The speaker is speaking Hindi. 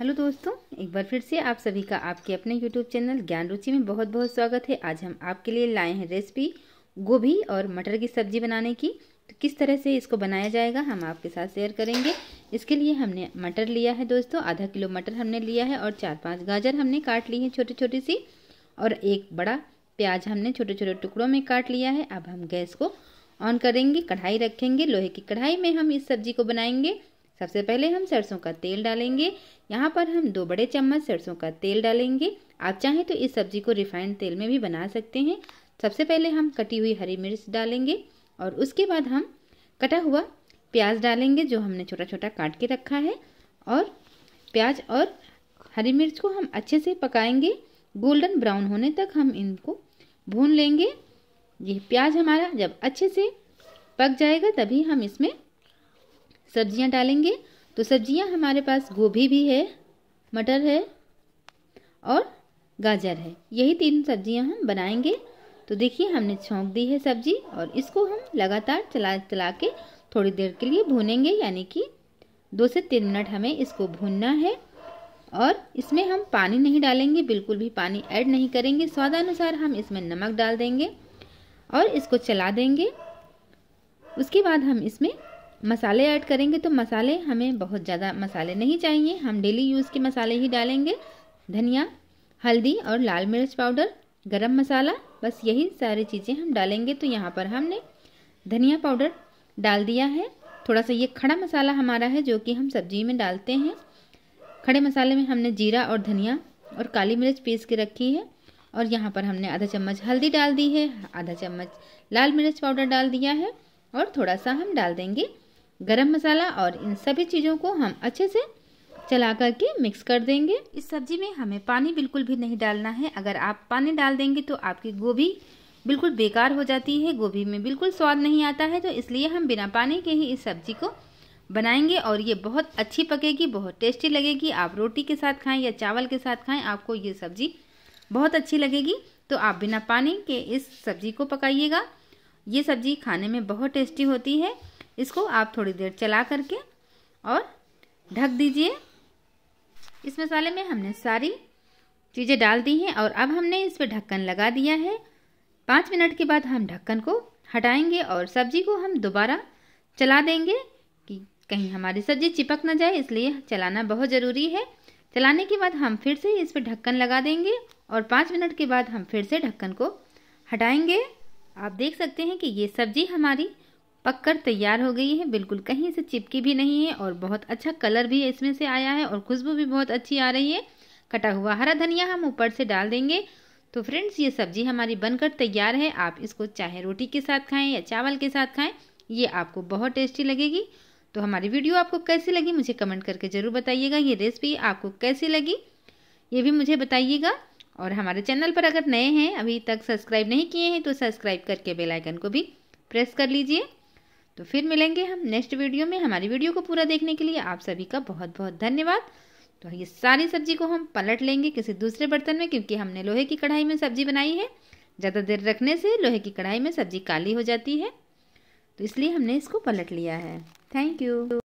हेलो दोस्तों एक बार फिर से आप सभी का आपके अपने यूट्यूब चैनल ज्ञान रुचि में बहुत बहुत स्वागत है आज हम आपके लिए लाए हैं रेसिपी गोभी और मटर की सब्जी बनाने की तो किस तरह से इसको बनाया जाएगा हम आपके साथ शेयर करेंगे इसके लिए हमने मटर लिया है दोस्तों आधा किलो मटर हमने लिया है और चार पाँच गाजर हमने काट ली है छोटी छोटी सी और एक बड़ा प्याज हमने छोटे छोटे टुकड़ों में काट लिया है अब हम गैस को ऑन करेंगे कढ़ाई रखेंगे लोहे की कढ़ाई में हम इस सब्जी को बनाएंगे सबसे पहले हम सरसों का तेल डालेंगे यहाँ पर हम दो बड़े चम्मच सरसों का तेल डालेंगे आप चाहें तो इस सब्जी को रिफाइंड तेल में भी बना सकते हैं सबसे पहले हम कटी हुई हरी मिर्च डालेंगे और उसके बाद हम कटा हुआ प्याज डालेंगे जो हमने छोटा छोटा काट के रखा है और प्याज और हरी मिर्च को हम अच्छे से पकाएंगे गोल्डन ब्राउन होने तक हम इनको भून लेंगे ये प्याज हमारा जब अच्छे से पक जाएगा तभी हम इसमें सब्जियां डालेंगे तो सब्जियां हमारे पास गोभी भी है मटर है और गाजर है यही तीन सब्जियां हम बनाएंगे तो देखिए हमने छोंक दी है सब्जी और इसको हम लगातार चला चला के थोड़ी देर के लिए भूनेंगे यानी कि दो से तीन मिनट हमें इसको भूनना है और इसमें हम पानी नहीं डालेंगे बिल्कुल भी पानी ऐड नहीं करेंगे स्वादानुसार हम इसमें नमक डाल देंगे और इसको चला देंगे उसके बाद हम इसमें मसाले ऐड करेंगे तो मसाले हमें बहुत ज़्यादा मसाले नहीं चाहिए हम डेली यूज़ के मसाले ही डालेंगे धनिया हल्दी और लाल मिर्च पाउडर गरम मसाला बस यही सारी चीज़ें हम डालेंगे तो यहाँ पर हमने धनिया पाउडर डाल दिया है थोड़ा सा ये खड़ा मसाला हमारा है जो कि हम सब्जी में डालते हैं खड़े मसाले में हमने जीरा और धनिया और काली मिर्च पीस के रखी है और यहाँ पर हमने आधा चम्मच हल्दी डाल दी है आधा चम्मच लाल मिर्च पाउडर डाल दिया है और थोड़ा सा हम डाल देंगे गरम मसाला और इन सभी चीज़ों को हम अच्छे से चला करके मिक्स कर देंगे इस सब्जी में हमें पानी बिल्कुल भी नहीं डालना है अगर आप पानी डाल देंगे तो आपकी गोभी बिल्कुल बेकार हो जाती है गोभी में बिल्कुल स्वाद नहीं आता है तो इसलिए हम बिना पानी के ही इस सब्जी को बनाएंगे और ये बहुत अच्छी पकेगी बहुत टेस्टी लगेगी आप रोटी के साथ खाएं या चावल के साथ खाएं आपको ये सब्जी बहुत अच्छी लगेगी तो आप बिना पानी के इस सब्जी को पकाइएगा ये सब्जी खाने में बहुत टेस्टी होती है इसको आप थोड़ी देर चला करके और ढक दीजिए इस मसाले में हमने सारी चीज़ें डाल दी हैं और अब हमने इस पर ढक्कन लगा दिया है पाँच मिनट के बाद हम ढक्कन को हटाएंगे और सब्जी को हम दोबारा चला देंगे कि कहीं हमारी सब्जी चिपक ना जाए इसलिए चलाना बहुत ज़रूरी है चलाने के बाद हम फिर से इस पर ढक्कन लगा देंगे और पाँच मिनट के बाद हम फिर से ढक्कन को हटाएंगे आप देख सकते हैं कि ये सब्ज़ी हमारी पककर तैयार हो गई है बिल्कुल कहीं से चिपकी भी नहीं है और बहुत अच्छा कलर भी इसमें से आया है और खुशबू भी बहुत अच्छी आ रही है कटा हुआ हरा धनिया हम ऊपर से डाल देंगे तो फ्रेंड्स ये सब्जी हमारी बनकर तैयार है आप इसको चाहे रोटी के साथ खाएं या चावल के साथ खाएं ये आपको बहुत टेस्टी लगेगी तो हमारी वीडियो आपको कैसी लगी मुझे कमेंट करके ज़रूर बताइएगा ये रेसिपी आपको कैसी लगी ये भी मुझे बताइएगा और हमारे चैनल पर अगर नए हैं अभी तक सब्सक्राइब नहीं किए हैं तो सब्सक्राइब करके बेल आइकन को भी प्रेस कर लीजिए तो फिर मिलेंगे हम नेक्स्ट वीडियो में हमारी वीडियो को पूरा देखने के लिए आप सभी का बहुत बहुत धन्यवाद तो ये सारी सब्जी को हम पलट लेंगे किसी दूसरे बर्तन में क्योंकि हमने लोहे की कढ़ाई में सब्जी बनाई है ज़्यादा देर रखने से लोहे की कढ़ाई में सब्जी काली हो जाती है तो इसलिए हमने इसको पलट लिया है थैंक यू